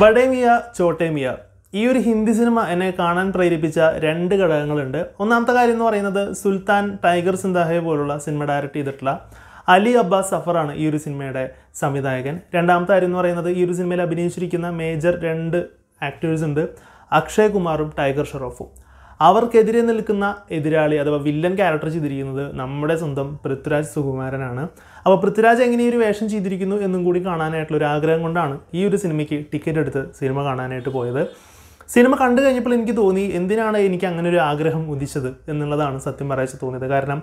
ബഡേമിയ ചോട്ടേമിയ ഈ ഒരു ഹിന്ദി സിനിമ എന്നെ കാണാൻ പ്രേരിപ്പിച്ച രണ്ട് ഘടകങ്ങളുണ്ട് ഒന്നാമത്തെ കാര്യം എന്ന് പറയുന്നത് സുൽത്താൻ ടൈഗർ സിന്ദാഹെ പോലുള്ള സിനിമ ഡയറക്റ്റ് ചെയ്തിട്ടുള്ള അലി അബ്ബാസ് സഫറാണ് ഈ ഒരു സിനിമയുടെ സംവിധായകൻ രണ്ടാമത്തെ കാര്യം എന്ന് പറയുന്നത് ഈ ഒരു സിനിമയിൽ അഭിനയിച്ചിരിക്കുന്ന മേജർ രണ്ട് ആക്ടേഴ്സ് ഉണ്ട് അക്ഷയ് കുമാറും ടൈഗർ ഷെറോഫും അവർക്കെതിരെ നിൽക്കുന്ന എതിരാളി അഥവാ വില്ലൻ ക്യാരക്ടർ ചെയ്തിരിക്കുന്നത് നമ്മുടെ സ്വന്തം പൃഥ്വിരാജ് സുകുമാരനാണ് അപ്പോൾ പൃഥ്വിരാജ് എങ്ങനെയൊരു വേഷം ചെയ്തിരിക്കുന്നു എന്നും കൂടി കാണാനായിട്ടുള്ള ഒരു ആഗ്രഹം കൊണ്ടാണ് ഈ ഒരു സിനിമയ്ക്ക് ടിക്കറ്റ് എടുത്ത് സിനിമ കാണാനായിട്ട് പോയത് സിനിമ കണ്ടു കഴിഞ്ഞപ്പോൾ എനിക്ക് തോന്നി എന്തിനാണ് എനിക്ക് അങ്ങനെ ഒരു ആഗ്രഹം ഉദിച്ചത് എന്നുള്ളതാണ് സത്യം പറയാച്ച് തോന്നിയത് കാരണം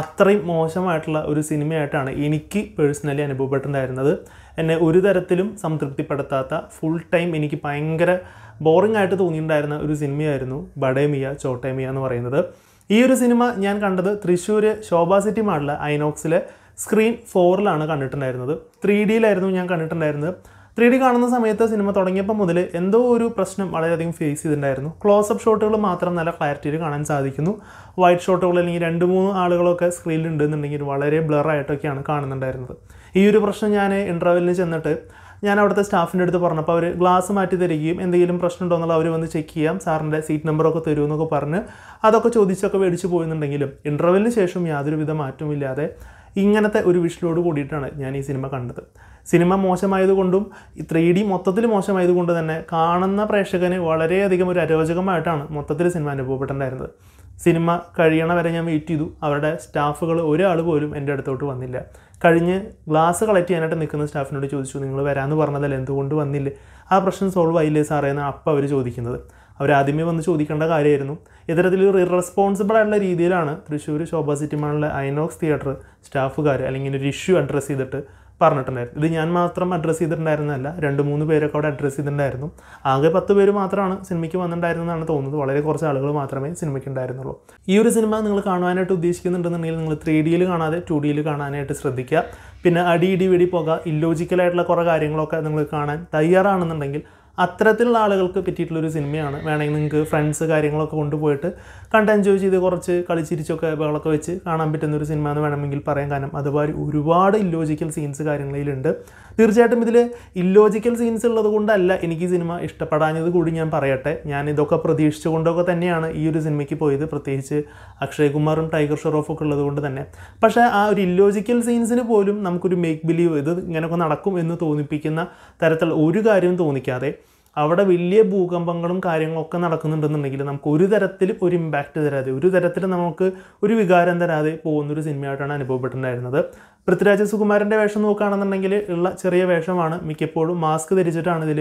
അത്രയും മോശമായിട്ടുള്ള ഒരു സിനിമയായിട്ടാണ് എനിക്ക് പേഴ്സണലി അനുഭവപ്പെട്ടിട്ടുണ്ടായിരുന്നത് എന്നെ ഒരു തരത്തിലും സംതൃപ്തിപ്പെടുത്താത്ത ഫുൾ ടൈം എനിക്ക് ഭയങ്കര ബോറിംഗ് ആയിട്ട് തോന്നിയിട്ടുണ്ടായിരുന്ന ഒരു സിനിമയായിരുന്നു ബഡേമിയ ചോട്ടേമിയ എന്ന് പറയുന്നത് ഈ ഒരു സിനിമ ഞാൻ കണ്ടത് തൃശ്ശൂർ ശോഭാ സിറ്റി മാളിലെ ഐനോക്സിലെ സ്ക്രീൻ ഫോറിലാണ് കണ്ടിട്ടുണ്ടായിരുന്നത് ത്രീ ഡിയിലായിരുന്നു ഞാൻ കണ്ടിട്ടുണ്ടായിരുന്നത് ത്രീ ഡി കാണുന്ന സമയത്ത് സിനിമ തുടങ്ങിയപ്പോൾ മുതൽ എന്തോ ഒരു പ്രശ്നം വളരെയധികം ഫേസ് ചെയ്തിട്ടുണ്ടായിരുന്നു അപ്പ് ഷോട്ടുകൾ മാത്രം നല്ല ക്ലാരിറ്റിയിൽ കാണാൻ സാധിക്കുന്നു വൈറ്റ് ഷോട്ടുകൾ അല്ലെങ്കിൽ രണ്ട് മൂന്ന് ആളുകളൊക്കെ സ്ക്രീനിൽ ഉണ്ടെന്നുണ്ടെങ്കിൽ വളരെ ബ്ലറായിട്ടൊക്കെയാണ് കാണുന്നുണ്ടായിരുന്നത് ഈ ഒരു പ്രശ്നം ഞാൻ ഇൻ്റർവെല്ലിന് ചെന്നിട്ട് ഞാൻ അവിടുത്തെ സ്റ്റാഫിൻ്റെ അടുത്ത് പറഞ്ഞപ്പോൾ അവർ ഗ്ലാസ് മാറ്റി തരികയും എന്തെങ്കിലും പ്രശ്നം ഉണ്ടോ എന്നുള്ള അവർ വന്ന് ചെക്ക് ചെയ്യാം സാറിൻ്റെ സീറ്റ് നമ്പറൊക്കെ തരുമെന്നൊക്കെ പറഞ്ഞ് അതൊക്കെ ചോദിച്ചൊക്കെ മേടിച്ച് പോയിരുന്നുണ്ടെങ്കിലും ഇൻ്റർവെല്ലിന് ശേഷം യാതൊരുവിധ മാറ്റമില്ലാതെ ഇങ്ങനത്തെ ഒരു വിഷലോട് കൂടിയിട്ടാണ് ഞാൻ ഈ സിനിമ കണ്ടത് സിനിമ മോശമായതുകൊണ്ടും ത്രീ ഡി മൊത്തത്തിൽ മോശമായതുകൊണ്ട് തന്നെ കാണുന്ന പ്രേക്ഷകന് വളരെയധികം ഒരു അരോചകമായിട്ടാണ് മൊത്തത്തിൽ സിനിമ അനുഭവപ്പെട്ടിട്ടുണ്ടായിരുന്നത് സിനിമ കഴിയണ വരെ ഞാൻ വെയിറ്റ് ചെയ്തു അവരുടെ സ്റ്റാഫുകൾ ഒരാൾ പോലും എൻ്റെ അടുത്തോട്ട് വന്നില്ല കഴിഞ്ഞ് ഗ്ലാസ് കളക്ട് ചെയ്യാനായിട്ട് നിൽക്കുന്ന സ്റ്റാഫിനോട് ചോദിച്ചു നിങ്ങൾ വരാമെന്ന് പറഞ്ഞതല്ല എന്തുകൊണ്ട് വന്നില്ല ആ പ്രശ്നം സോൾവ് ആയില്ലേ സാറേ എന്നാണ് അപ്പം അവർ ചോദിക്കുന്നത് അവരാദ്യമേ വന്ന് ചോദിക്കേണ്ട കാര്യമായിരുന്നു ഇത്തരത്തിൽ ഒരു ഇറസ്പോൺസിബിൾ ആയിട്ടുള്ള രീതിയിലാണ് തൃശ്ശൂർ ശോഭ സിറ്റി മാളിലെ ഐനോക്സ് തിയേറ്റർ സ്റ്റാഫുകാർ അല്ലെങ്കിൽ ഒരു ഇഷ്യൂ അഡ്രസ്സ് ചെയ്തിട്ട് പറഞ്ഞിട്ടുണ്ടായിരുന്നു ഇത് ഞാൻ മാത്രം അഡ്രസ്സ് ചെയ്തിട്ടുണ്ടായിരുന്നല്ല രണ്ട് മൂന്ന് പേരൊക്കെ അവിടെ അഡ്രസ്സ് ചെയ്തിട്ടുണ്ടായിരുന്നു ആകെ പത്ത് പേര് മാത്രമാണ് സിനിമയ്ക്ക് വന്നിട്ടുണ്ടായിരുന്നതാണ് തോന്നുന്നത് വളരെ കുറച്ച് ആളുകൾ മാത്രമേ സിനിമയ്ക്ക് ഉണ്ടായിരുന്നുള്ളൂ ഈ ഒരു സിനിമ നിങ്ങൾ കാണുവാനായിട്ട് ഉദ്ദേശിക്കുന്നുണ്ടെന്നുണ്ടെങ്കിൽ നിങ്ങൾ ത്രീ ഡിയിൽ കാണാതെ ടു ഡിയിൽ കാണാനായിട്ട് ശ്രദ്ധിക്കുക പിന്നെ അടി ഇടി വെടി പോകുക ഇല്ലോജിക്കലായിട്ടുള്ള കുറേ കാര്യങ്ങളൊക്കെ നിങ്ങൾ കാണാൻ തയ്യാറാണെന്നുണ്ടെങ്കിൽ അത്തരത്തിലുള്ള ആളുകൾക്ക് പറ്റിയിട്ടുള്ളൊരു സിനിമയാണ് വേണമെങ്കിൽ നിങ്ങൾക്ക് ഫ്രണ്ട്സ് കാര്യങ്ങളൊക്കെ കൊണ്ടുപോയിട്ട് കണ്ട് എൻജോയ് ചെയ്ത് കുറച്ച് കളിച്ചിരിച്ചൊക്കെ ബഹളൊക്കെ വെച്ച് കാണാൻ പറ്റുന്ന ഒരു സിനിമ എന്ന് വേണമെങ്കിൽ പറയാൻ കാരണം അതുമാതിരി ഒരുപാട് ഇല്ലോജിക്കൽ സീൻസ് കാര്യങ്ങളിലുണ്ട് തീർച്ചയായിട്ടും ഇതിൽ ഇല്ലോജിക്കൽ സീൻസ് ഉള്ളത് കൊണ്ടല്ല എനിക്ക് ഈ സിനിമ ഇഷ്ടപ്പെടാഞ്ഞത് കൂടി ഞാൻ പറയട്ടെ ഞാൻ ഇതൊക്കെ പ്രതീക്ഷിച്ചുകൊണ്ടൊക്കെ തന്നെയാണ് ഈ ഒരു സിനിമയ്ക്ക് പോയത് പ്രത്യേകിച്ച് അക്ഷയ് കുമാറും ടൈഗർ ഷെറോഫും ഒക്കെ ഉള്ളത് കൊണ്ട് തന്നെ പക്ഷേ ആ ഒരു ഇല്ലോജിക്കൽ സീൻസിന് പോലും നമുക്കൊരു മേക്ക് ബിലീവ് ഇത് ഇങ്ങനെയൊക്കെ നടക്കും എന്ന് തോന്നിപ്പിക്കുന്ന തരത്തിൽ ഒരു കാര്യവും തോന്നിക്കാതെ അവിടെ വലിയ ഭൂകമ്പങ്ങളും കാര്യങ്ങളൊക്കെ നടക്കുന്നുണ്ടെന്നുണ്ടെങ്കിൽ നമുക്ക് ഒരു തരത്തിലും ഒരു ഇമ്പാക്റ്റ് തരാതെ ഒരു തരത്തിലും നമുക്ക് ഒരു വികാരം തരാതെ പോകുന്നൊരു സിനിമയായിട്ടാണ് അനുഭവപ്പെട്ടിട്ടുണ്ടായിരുന്നത് പൃഥ്വിരാജ സുകുമാരൻ്റെ വേഷം നോക്കുകയാണെന്നുണ്ടെങ്കിൽ ഉള്ള ചെറിയ വേഷമാണ് മിക്കപ്പോഴും മാസ്ക് ധരിച്ചിട്ടാണ് ഇതിൽ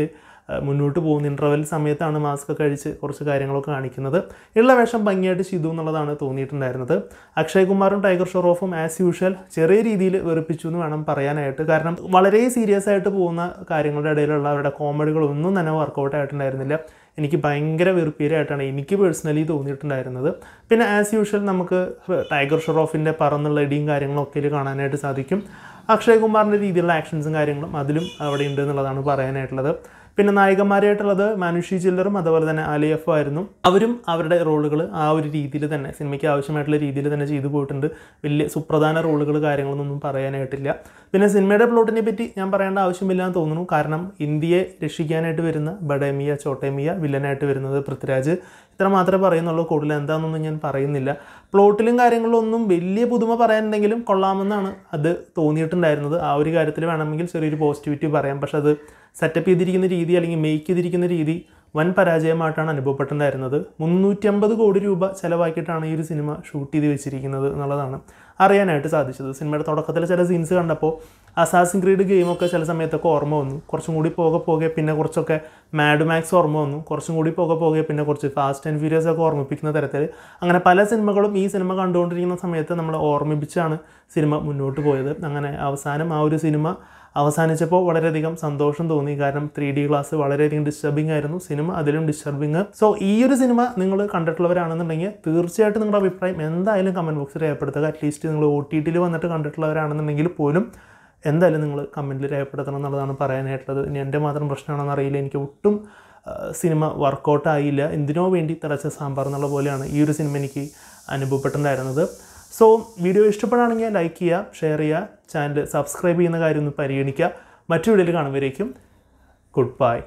മുന്നോട്ട് പോകുന്ന ഇൻ്റർവെൽ സമയത്താണ് മാസ്ക് കഴിച്ച് കുറച്ച് കാര്യങ്ങളൊക്കെ കാണിക്കുന്നത് ഉള്ള വേഷം ഭംഗിയായിട്ട് ചെയ്തു എന്നുള്ളതാണ് തോന്നിയിട്ടുണ്ടായിരുന്നത് അക്ഷയ് കുമാറും ടൈഗർ ഷെറോഫും ആസ് യൂഷ്വൽ ചെറിയ രീതിയിൽ വെറുപ്പിച്ചു എന്ന് വേണം പറയാനായിട്ട് കാരണം വളരെ സീരിയസ് ആയിട്ട് പോകുന്ന കാര്യങ്ങളുടെ ഇടയിലുള്ള അവരുടെ കോമഡികളൊന്നും തന്നെ വർക്കൗട്ട് ആയിട്ടുണ്ടായിരുന്നില്ല എനിക്ക് ഭയങ്കര വെറുപ്പീരായിട്ടാണ് എനിക്ക് പേഴ്സണലി തോന്നിയിട്ടുണ്ടായിരുന്നത് പിന്നെ ആസ് യൂഷ്വൽ നമുക്ക് ടൈഗർ ഷെറോഫിൻ്റെ പറന്നുള്ള ഇടിയും കാര്യങ്ങളൊക്കെ കാണാനായിട്ട് സാധിക്കും അക്ഷയ് കുമാറിൻ്റെ രീതിയിലുള്ള ആക്ഷൻസും കാര്യങ്ങളും അതിലും അവിടെ ഉണ്ട് എന്നുള്ളതാണ് പറയാനായിട്ടുള്ളത് പിന്നെ നായകന്മാരായിട്ടുള്ളത് മാനുഷി ചില്ലറും അതുപോലെ തന്നെ അലിയഫും ആയിരുന്നു അവരും അവരുടെ റോളുകൾ ആ ഒരു രീതിയിൽ തന്നെ സിനിമയ്ക്ക് ആവശ്യമായിട്ടുള്ള രീതിയിൽ തന്നെ ചെയ്തു പോയിട്ടുണ്ട് വലിയ സുപ്രധാന റോളുകൾ കാര്യങ്ങളൊന്നും പറയാനായിട്ടില്ല പിന്നെ സിനിമയുടെ പ്ലോട്ടിനെ പറ്റി ഞാൻ പറയേണ്ട ആവശ്യമില്ല എന്ന് തോന്നുന്നു കാരണം ഇന്ത്യയെ രക്ഷിക്കാനായിട്ട് വരുന്ന ബഡേമിയ ചോട്ടേമിയ വില്ലനായിട്ട് വരുന്നത് പൃഥ്വിരാജ് ഇത്ര മാത്രമേ പറയുന്നുള്ളൂ കൂടുതൽ എന്താണെന്നൊന്നും ഞാൻ പറയുന്നില്ല പ്ലോട്ടിലും കാര്യങ്ങളിലും ഒന്നും വലിയ പുതുമ പറയാനുണ്ടെങ്കിലും കൊള്ളാമെന്നാണ് അത് തോന്നിയിട്ടുണ്ടായിരുന്നത് ആ ഒരു കാര്യത്തിൽ വേണമെങ്കിൽ ചെറിയൊരു പോസിറ്റിവിറ്റി പറയാം പക്ഷെ അത് സെറ്റപ്പ് ചെയ്തിരിക്കുന്ന രീതി അല്ലെങ്കിൽ മേക്ക് ചെയ്തിരിക്കുന്ന രീതി വൻ പരാജയമായിട്ടാണ് അനുഭവപ്പെട്ടിട്ടുണ്ടായിരുന്നത് അമ്പത് കോടി രൂപ ചിലവാക്കിയിട്ടാണ് ഈ ഒരു സിനിമ ഷൂട്ട് ചെയ്ത് വെച്ചിരിക്കുന്നത് എന്നുള്ളതാണ് അറിയാനായിട്ട് സാധിച്ചത് സിനിമയുടെ തുടക്കത്തിലെ ചില സീൻസ് കണ്ടപ്പോൾ അസാസിൻ ക്രീഡ് ഗെയിമൊക്കെ ചില സമയത്തൊക്കെ ഓർമ്മ വന്നു കുറച്ചും കൂടി പോകെ പോകെ പിന്നെ കുറച്ചൊക്കെ മാഡ് മാക്സ് ഓർമ്മ വന്നു കുറച്ചും കൂടി പോകെ പോകെ പിന്നെ കുറച്ച് ഫാസ്റ്റ് ആൻഡ് ഫ്യൂരിയസ് ഒക്കെ ഓർമ്മിപ്പിക്കുന്ന തരത്തിൽ അങ്ങനെ പല സിനിമകളും ഈ സിനിമ കണ്ടുകൊണ്ടിരിക്കുന്ന സമയത്ത് നമ്മൾ ഓർമ്മിപ്പിച്ചാണ് സിനിമ മുന്നോട്ട് പോയത് അങ്ങനെ അവസാനം ആ ഒരു സിനിമ അവസാനിച്ചപ്പോൾ വളരെയധികം സന്തോഷം തോന്നി കാരണം ത്രീ ഡി ക്ലാസ് വളരെയധികം ഡിസ്റ്റർബിംഗ് ആയിരുന്നു സിനിമ അതിലും ഡിസ്റ്റർബിങ് സോ ഈ ഒരു സിനിമ നിങ്ങൾ കണ്ടിട്ടുള്ളവരാണെന്നുണ്ടെങ്കിൽ തീർച്ചയായിട്ടും നിങ്ങളുടെ അഭിപ്രായം എന്തായാലും കമൻറ്റ് ബോക്സിൽ രേഖപ്പെടുത്തുക അറ്റ്ലീസ്റ്റ് നിങ്ങൾ ഒ ടി ടിയിൽ വന്നിട്ട് കണ്ടിട്ടുള്ളവരാണെന്നുണ്ടെങ്കിൽ പോലും എന്തായാലും നിങ്ങൾ കമൻറ്റിൽ രേഖപ്പെടുത്തണം എന്നുള്ളതാണ് പറയാനായിട്ടുള്ളത് ഇനി എൻ്റെ മാത്രം പ്രശ്നമാണെന്ന് അറിയില്ല എനിക്ക് ഒട്ടും സിനിമ വർക്കൗട്ടായില്ല എന്തിനോ വേണ്ടി തിളച്ച സാമ്പാർ എന്നുള്ള പോലെയാണ് ഈ ഒരു സിനിമ എനിക്ക് അനുഭവപ്പെട്ടുണ്ടായിരുന്നത് സോ വീഡിയോ ഇഷ്ടപ്പെടുകയാണെങ്കിൽ ലൈക്ക് ചെയ്യുക ഷെയർ ചെയ്യുക ചാനൽ സബ്സ്ക്രൈബ് ചെയ്യുന്ന കാര്യം ഒന്ന് പരിഗണിക്കുക മറ്റു വീഡിയോയിൽ കാണുമ്പോഴേക്കും ഗുഡ് ബൈ